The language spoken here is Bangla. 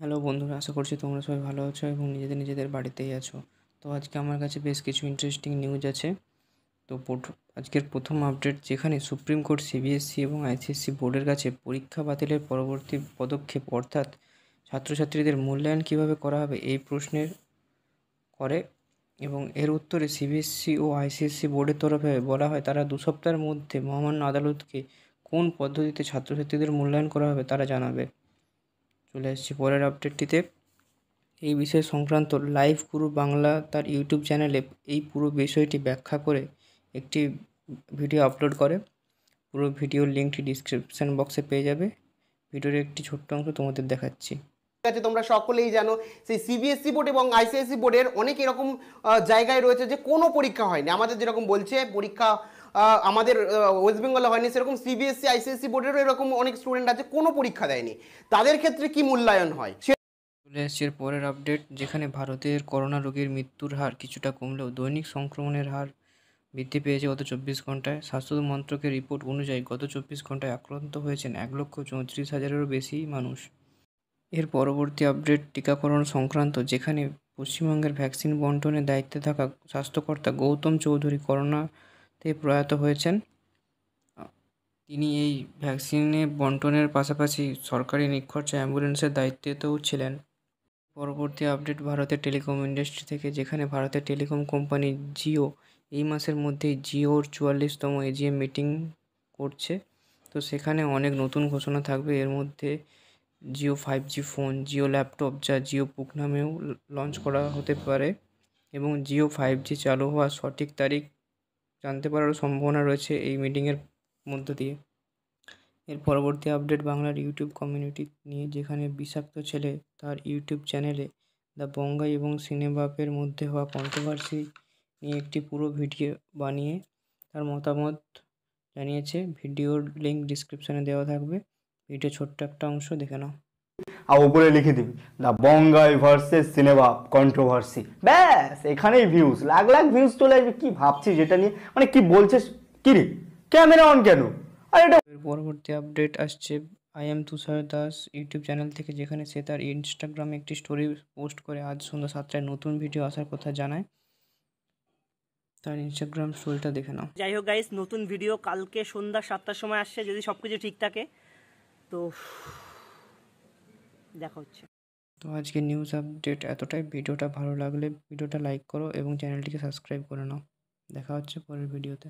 হ্যালো বন্ধুরা আশা করছি তোমরা সবাই ভালো আছো এবং নিজেদের নিজেদের বাড়িতেই আছো তো আজকে আমার কাছে বেশ কিছু ইন্টারেস্টিং নিউজ আছে তো আজকের প্রথম আপডেট যেখানে সুপ্রিম কোর্ট সিবিএসসি এবং আইসিএসসি e বোর্ডের কাছে পরীক্ষা বাতিলের পরবর্তী পদক্ষেপ অর্থাৎ ছাত্রছাত্রীদের মূল্যায়ন কিভাবে করা হবে এই প্রশ্নের করে এবং এর উত্তরে সিবিএসসি e ও আইসিএসসি e বোর্ডের তরফে বলা হয় তারা দু সপ্তাহের মধ্যে মহামান্য আদালতকে কোন পদ্ধতিতে ছাত্রছাত্রীদের মূল্যায়ন করা হবে তারা জানাবে চলে আসছি পরের আপডেটটিতে এই বিষয় সংক্রান্ত লাইভ গুরু বাংলা তার ইউটিউব চ্যানেলে এই পুরো বিষয়টি ব্যাখ্যা করে একটি ভিডিও আপলোড করে পুরো ভিডিওর লিঙ্কটি ডিসক্রিপশান বক্সে পেয়ে যাবে ভিডিওর একটি ছোট্ট অংশ তোমাদের দেখাচ্ছি আছে তোমরা সকলেই জানো সেই সিবিএসসি বোর্ড এবং আইসিএসসি বোর্ডের অনেক এরকম জায়গায় রয়েছে যে কোনো পরীক্ষা হয়নি আমাদের যেরকম বলছে পরীক্ষা আমাদের ওয়েস্ট বেঙ্গলে হয়নি সেরকম সিবিএসসি আইসিএসসি বোর্ডেরও এরকম অনেক স্টুডেন্ট আছে কোনো পরীক্ষা দেয়নি তাদের ক্ষেত্রে কি মূল্যায়ন হয় চলে এসছে পরের আপডেট যেখানে ভারতের করোনা রোগীর মৃত্যুর হার কিছুটা কমলেও দৈনিক সংক্রমণের হার বৃদ্ধি পেয়েছে গত চব্বিশ ঘন্টায় স্বাস্থ্য মন্ত্রকের রিপোর্ট অনুযায়ী গত চব্বিশ ঘন্টায় আক্রান্ত হয়েছেন এক লক্ষ চৌত্রিশ হাজারেরও বেশি মানুষ এর পরবর্তী আপডেট টিকাকরণ সংক্রান্ত যেখানে পশ্চিমবঙ্গের ভ্যাকসিন বন্টনের দায়িত্বে থাকা স্বাস্থ্যকর্তা গৌতম চৌধুরী করোনা তে প্রয়াত হয়েছেন তিনি এই ভ্যাকসিনে বন্টনের পাশাপাশি সরকারি নিখরচ অ্যাম্বুলেন্সের দায়িত্বেতেও ছিলেন পরবর্তী আপডেট ভারতের টেলিকম ইন্ডাস্ট্রি থেকে যেখানে ভারতের টেলিকম কোম্পানি জিও এই মাসের মধ্যেই জিওর চুয়াল্লিশতম এজিএম মিটিং করছে তো সেখানে অনেক নতুন ঘোষণা থাকবে এর মধ্যে Jio five G phone Jio laptop যা জিও পুক নামেও লঞ্চ করা হতে পারে এবং জিও ফাইভ জি চালু হওয়ার সঠিক তারিখ জানতে পারার সম্ভাবনা রয়েছে এই মিটিংয়ের মধ্য দিয়ে এর পরবর্তী আপডেট বাংলার ইউটিউব কমিউনিটি নিয়ে যেখানে বিষাক্ত ছেলে তার ইউটিউব চ্যানেলে দ্য বঙ্গাই এবং সিনেবাপের মধ্যে হওয়া কন্ট্রোভার্সি নিয়ে একটি পুরো ভিডিও বানিয়ে তার মতামত জানিয়েছে ভিডিওর লিঙ্ক ডিসক্রিপশানে দেওয়া থাকবে ভিডিও ছোট্ট একটা অংশ দেখে নাও আর উপরে লিখে দিবি দ্য বঙ্গাই ভার্সেস সিনেমা কন্ট্রোভার্সি ব্যাস এখানেই ভিউজ লাখ লাখ ভিউজ চলে আসবে কী ভাবছিস যেটা নিয়ে মানে কি বলছিস কি রে ক্যামেরা অন কেন আর এটা পরবর্তী আপডেট আসছে I am Tushar Das YouTube channel থেকে যেখানে সে তার ইনস্টাগ্রামে একটি স্টোরি পোস্ট করে আজ সন্ধ্যা সাতটায় নতুন ভিডিও আসার কথা জানায় তার ইনস্টাগ্রাম স্টোরিটা দেখে নাও যাই হোক গাইস নতুন ভিডিও কালকে সন্ধ্যা সাতটার সময় আসছে যদি সব কিছু ঠিক থাকে তো দেখা হচ্ছে তো আজকে নিউজ আপডেট এতটাই ভিডিওটা ভালো লাগলে ভিডিওটা লাইক করো এবং চ্যানেলটিকে সাবস্ক্রাইব করে নাও দেখা হচ্ছে পরের ভিডিওতে